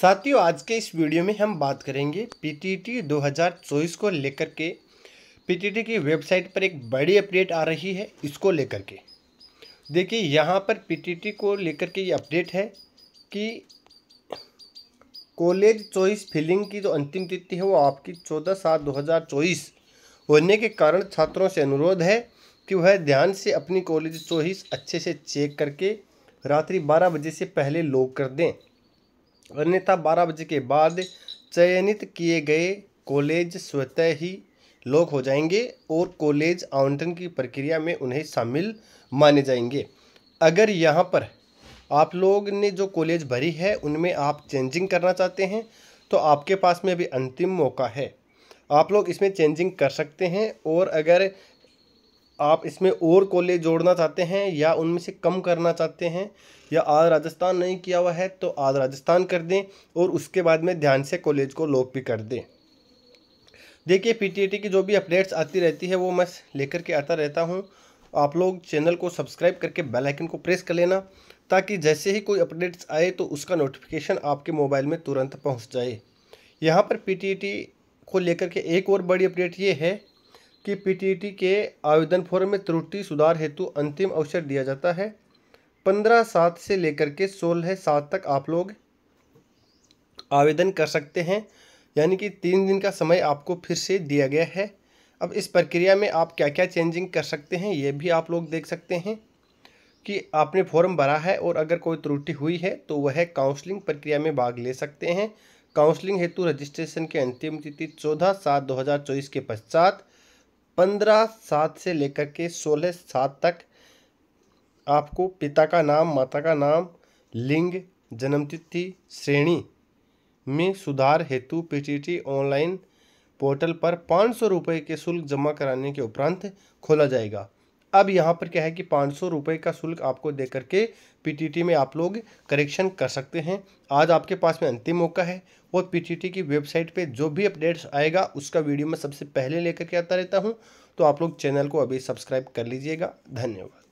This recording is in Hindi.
साथियों आज के इस वीडियो में हम बात करेंगे पीटीटी 2024 को लेकर के पीटीटी की वेबसाइट पर एक बड़ी अपडेट आ रही है इसको लेकर के देखिए यहाँ पर पीटीटी को लेकर के ये अपडेट है कि कॉलेज चॉइस फिलिंग की जो अंतिम तिथि है वो आपकी चौदह सात दो हज़ार चौबीस होने के कारण छात्रों से अनुरोध है कि वह ध्यान से अपनी कॉलेज चॉइस अच्छे से चेक करके रात्रि बारह बजे से पहले लोग कर दें अन्यथा बारह बजे के बाद चयनित किए गए कॉलेज स्वतः ही लोक हो जाएंगे और कॉलेज आवंटन की प्रक्रिया में उन्हें शामिल माने जाएंगे अगर यहाँ पर आप लोग ने जो कॉलेज भरी है उनमें आप चेंजिंग करना चाहते हैं तो आपके पास में अभी अंतिम मौका है आप लोग इसमें चेंजिंग कर सकते हैं और अगर आप इसमें और कॉलेज जोड़ना चाहते हैं या उनमें से कम करना चाहते हैं या आज राजस्थान नहीं किया हुआ है तो आज राजस्थान कर दें और उसके बाद में ध्यान से कॉलेज को लॉक भी कर दें देखिए पीटीएटी की जो भी अपडेट्स आती रहती है वो मैं लेकर के आता रहता हूँ आप लोग चैनल को सब्सक्राइब करके बेल आइकन को प्रेस कर लेना ताकि जैसे ही कोई अपडेट्स आए तो उसका नोटिफिकेशन आपके मोबाइल में तुरंत पहुँच जाए यहाँ पर पी को लेकर के एक और बड़ी अपडेट ये है कि पीटीटी e के आवेदन फॉर्म में त्रुटि सुधार हेतु अंतिम अवसर दिया जाता है पंद्रह सात से लेकर के सोलह सात तक आप लोग आवेदन कर सकते हैं यानी कि तीन दिन का समय आपको फिर से दिया गया है अब इस प्रक्रिया में आप क्या क्या चेंजिंग कर सकते हैं ये भी आप लोग देख सकते हैं कि आपने फॉर्म भरा है और अगर कोई त्रुटि हुई है तो वह काउंसलिंग प्रक्रिया में भाग ले सकते हैं काउंसलिंग हेतु रजिस्ट्रेशन के अंतिम तिथि चौदह सात दो हज़ार चौबीस के पश्चात पंद्रह सात से लेकर के सोलह सात तक आपको पिता का नाम माता का नाम लिंग जन्मतिथि श्रेणी में सुधार हेतु पीटीटी ऑनलाइन पोर्टल पर पाँच सौ रुपये के शुल्क जमा कराने के उपरांत खोला जाएगा अब यहाँ पर क्या है कि पाँच सौ रुपये का शुल्क आपको दे करके पी में आप लोग करेक्शन कर सकते हैं आज आपके पास में अंतिम मौका है और पी की वेबसाइट पे जो भी अपडेट्स आएगा उसका वीडियो मैं सबसे पहले लेकर के आता रहता हूँ तो आप लोग चैनल को अभी सब्सक्राइब कर लीजिएगा धन्यवाद